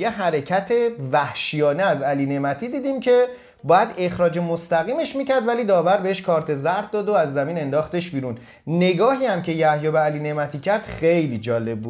یه حرکت وحشیانه از علی نعمتی دیدیم که باید اخراج مستقیمش میکرد ولی داور بهش کارت زرد داد و از زمین انداختش بیرون نگاهی هم که یحیی به علی نعمتی کرد خیلی جالب بود